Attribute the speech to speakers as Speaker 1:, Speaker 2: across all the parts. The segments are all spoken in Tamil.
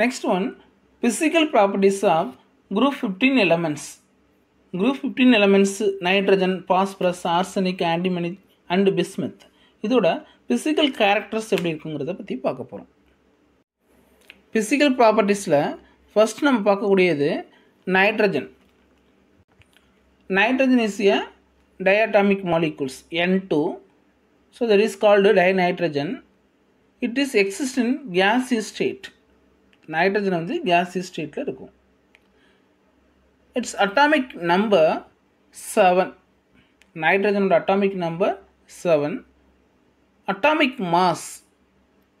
Speaker 1: Next one physical properties of group 15 elements. Group 15 elements nitrogen phosphorus, arsenic, antimony and bismuth இதோட ஃபிசிக்கல் கேரக்டர்ஸ் எப்படி இருக்குங்கிறத பற்றி பார்க்க போகிறோம் ஃபிசிக்கல் ப்ராப்பர்ட்டிஸில் ஃபஸ்ட் நம்ம பார்க்கக்கூடியது nitrogen nitrogen is a diatomic molecules N two so that is called dinitrogen it is exist in gas state nitrogen वो gaseous state it's atomic number seven nitrogen atomic number seven atomic mass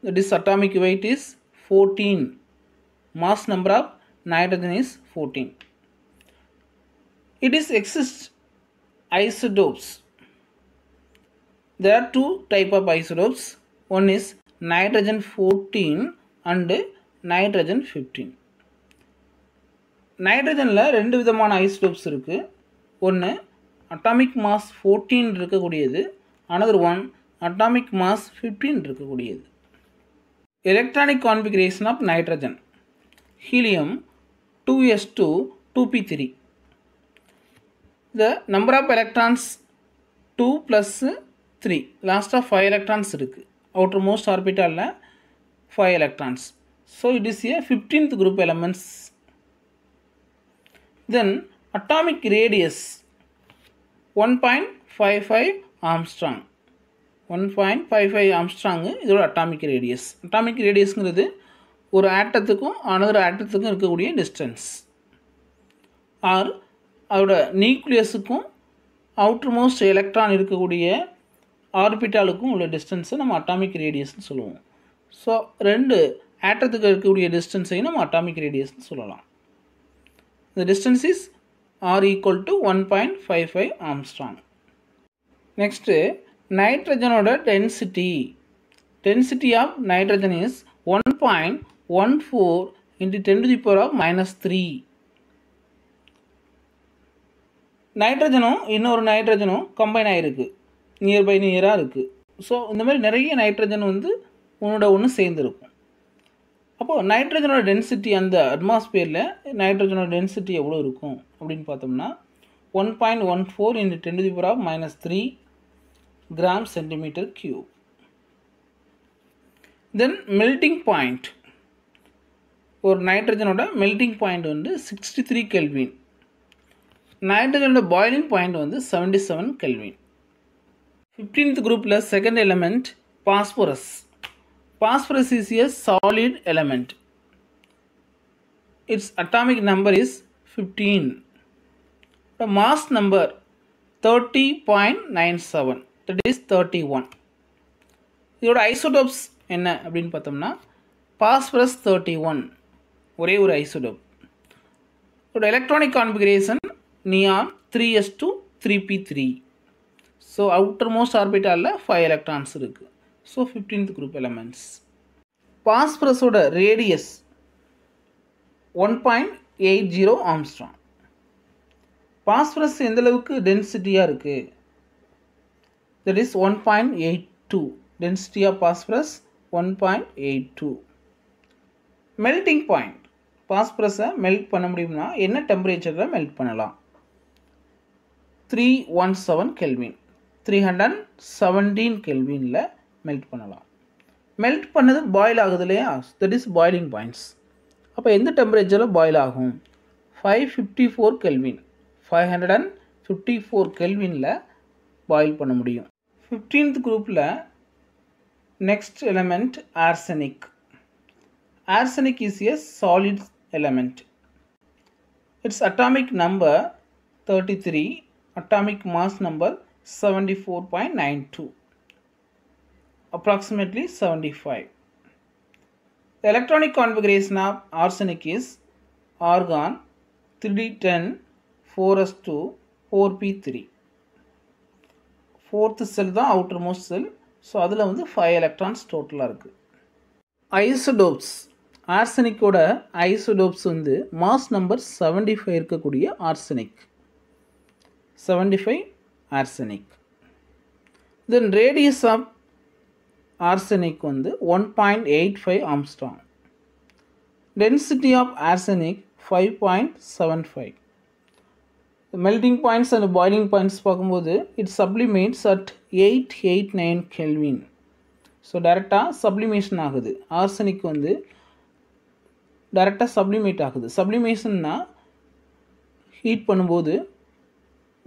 Speaker 1: that atomic weight is fourteen mass number of nitrogen is fourteen it is exist isotopes there are two type of isotopes one is nitrogen fourteen and nitrogen fifteen நைட்ரஜனில் ரெண்டு விதமான ஐஸ்டோப்ஸ் இருக்குது ஒன்று அட்டாமிக் மாஸ் ஃபோர்டீன் இருக்கக்கூடியது another one atomic mass fifteen இருக்கக்கூடியது electronic configuration of nitrogen helium two S two two P three the number of electrons two plus three லாஸ்ட்டாக ஃபைவ் எலக்ட்ரான்ஸ் இருக்குது அவுட்ரு மோஸ்ட் ஆர்பிட்டாலில் five electrons So it is a 15th group elements. Then atomic radius 1.55 Armstrong. 1.55 Armstrong இதோட அட்டாமிக் ரேடியஸ் அட்டாமிக் ரேடியஸ்ங்கிறது ஒரு ஆட்டத்துக்கும் அனதர் ஆட்டத்துக்கும் இருக்கக்கூடிய டிஸ்டன்ஸ் ஆர் அதோட நியூக்ளியஸுக்கும் அவுட்டர் மோஸ்ட் எலக்ட்ரான் இருக்கக்கூடிய ஆர்பிட்டாலுக்கும் உள்ள டிஸ்டன்ஸை நம்ம அட்டாமிக் ரேடியஸ்னு சொல்லுவோம் ஸோ ரெண்டு ஆட்டத்துக்கு இருக்கக்கூடிய டிஸ்டன்ஸையும் நம்ம அட்டாமிக் ரேடியஸ்ன்னு சொல்லலாம் இந்த distance is are equal to one point five five angstrom next நைட்ரஜனோட density density of nitrogen is one point one four into ten to the power of minus three நைட்ரஜனும் இன்னொரு நைட்ரஜனும் கம்பைன் ஆகிருக்கு நியர் பை நியராக இருக்குது ஸோ இந்த மாதிரி நிறைய நைட்ரஜன் வந்து உன்னோட ஒன்று சேர்ந்துருக்கும் அப்போது நைட்ரஜனோட டென்சிட்டி அந்த அட்மாஸ்பியரில் நைட்ரஜனோட டென்சிட்டி எவ்வளோ இருக்கும் அப்படின்னு பார்த்தோம்னா one point one four into ten to the power of minus three gram centimetre cube then melting point ஒரு நைட்ரஜனோட மெல்டிங் பாயிண்ட் வந்து சிக்ஸ்டி த்ரீ கெல்வின் நைட்ரஜனோட பாயிலிங் பாயிண்ட் வந்து செவன்டி செவன் கெல்வின் ஃபிஃப்டீன்த் குரூப்பில் second element phosphorus Phosphorus is a solid element. Its atomic number is 15. The mass number 30.97 that is 31. இதோட ஐசோடோப்ஸ் என்ன அப்படின்னு பார்த்தோம்னா பாஸ்பரஸ் தேர்ட்டி ஒன் ஒரே ஒரு ஐசோடோப் இதோட electronic configuration neon three S two three P three so outermost ஆர்பிட்டாலில் ஃபைவ் எலக்ட்ரான்ஸ் இருக்குது ஸோ ஃபிஃப்டீன்த் குரூப் எலமெண்ட்ஸ் பாஸ்பரஸோட radius one point eight zero angstrom phosphorus எந்தளவுக்கு டென்சிட்டியாக இருக்குது that is one point eight two density of phosphorus one point eight two melting point பாஸ்பரஸை மெல்ட் பண்ண முடியும்னா என்ன டெம்பரேச்சரில் மெல்ட் பண்ணலாம் three one seven kelvin three hundred seventeen கெல்வினில் மெல்ட் பண்ணலாம் மெல்ட் பண்ணது பாயில் ஆகுது இல்லையா தட் இஸ் பாயிலிங் பாயிண்ட்ஸ் அப்போ எந்த டெம்பரேச்சரில் பாயில் ஆகும் five fifty four kelvin five hundred and fifty four கெல்வினில் பாயில் பண்ண முடியும் ஃபிஃப்டீன்த் குரூப்பில் next element arsenic arsenic is a solid element it's atomic number thirty three atomic mass number seventy four point nine two approximately 75. The electronic configuration of arsenic is argon 3d10 4s2 4p3 fourth shell தான் அவுட்டர் மோஸ்ட் செல் ஸோ அதில் வந்து ஃபைவ் எலக்ட்ரான்ஸ் டோட்டலாக இருக்குது ஐசோடோப்ஸ் ஆர்சனிக்கோட ஐசோடோப்ஸ் வந்து மாஸ் நம்பர் செவன்டி ஃபைவ் இருக்கக்கூடிய arsenic seventy five arsenic then radius of arsenic வந்து one point eight five angstrom density of arsenic five point seven five melting points and boiling points பார்க்கும்போது it sublimates at eight eight nine kelvin so டேரெக்டாக சப்ளிமேஷன் ஆகுது ஆர்சனிக் வந்து டேரெக்டாக சப்ளிமேட் ஆகுது சப்ளிமேஷன்னா ஹீட் பண்ணும்போது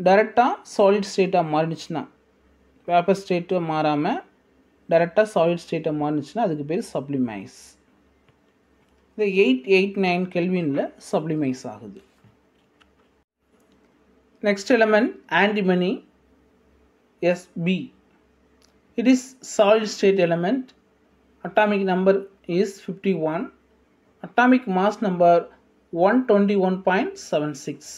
Speaker 1: டேரெக்டாக சாலிட் ஸ்டேட்டாக மாறிடுச்சுன்னா வேப்பர் ஸ்டேட்டு மாறாமல் டைரெக்டாக சாலிட் ஸ்டேட்டை மாறிச்சுனா அதுக்கு பேர் சப்ளிமைஸ் இந்த எயிட் எயிட் நைன் கெல்வினில் சப்ளிமைஸ் ஆகுது next element antimony SB it is solid state element atomic number is fifty one atomic mass number one twenty one point seven six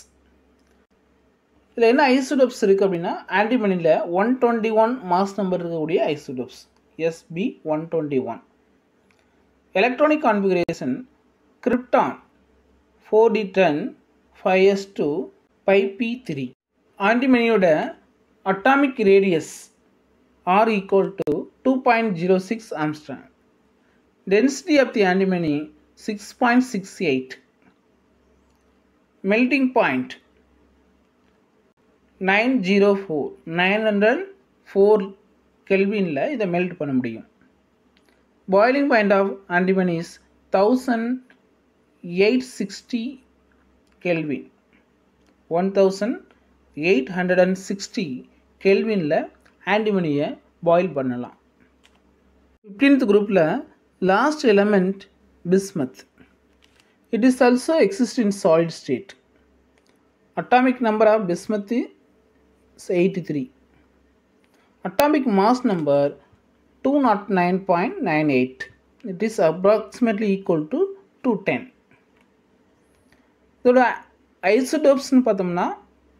Speaker 1: இதில் என்ன ஐசோடோப்ஸ் இருக்குது அப்படின்னா ஆன்டிமனியில் one twenty one mass number இருக்கக்கூடிய isotopes SB121. Electronic configuration Krypton 4D10 5S2 5P3. Antimony atomic radius R equal to 2.06 Armstrong. Density of the antimony 6.68. Melting point 904 904 கெல்வினில் இதை மெல்ட் பண்ண முடியும் boiling point of antimony is thousand eight sixty kelvin one thousand eight hundred and sixty கெல்வினில் ஆண்டிமனியை பாயில் பண்ணலாம் ஃபிஃப்டீன்த் குரூப்பில் last element bismuth it is also exist in solid state atomic number of bismuth is eighty three atomic mass number two nought nine point nine eight it is is equal equal to ten இதோட ஐசோடோப்ஸ்னு பார்த்தோம்னா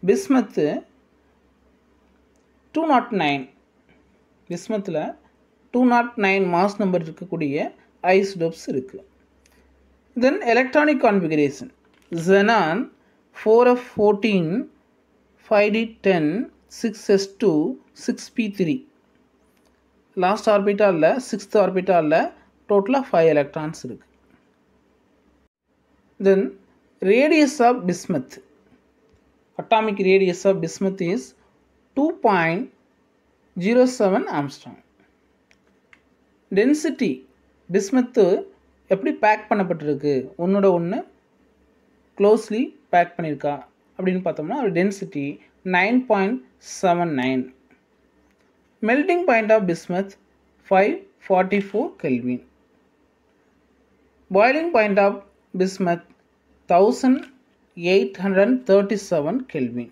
Speaker 1: bismuth two nought nine பிஸ்மத்தில் two nought nine mass number இருக்கக்கூடிய ஐசோடோப்ஸ் இருக்குது then electronic configuration xenon four F fourteen five D ten six S two six P three last ஆர்பிட்டாலில் சிக்ஸ்த் ஆர்பிட்டாலில் டோட்டலாக ஃபைவ் எலக்ட்ரான்ஸ் இருக்குது then radius of bismuth atomic radius of bismuth is two point zero seven angstrom density bismuth எப்படி பேக் பண்ணப்பட்டிருக்கு ஒன்றோட ஒன்று க்ளோஸ்லி பேக் பண்ணியிருக்கா अब पाता density nine point seven nine melting point of bismuth five forty four kelvin boiling point of bismuth thousand eight hundred seven कलवी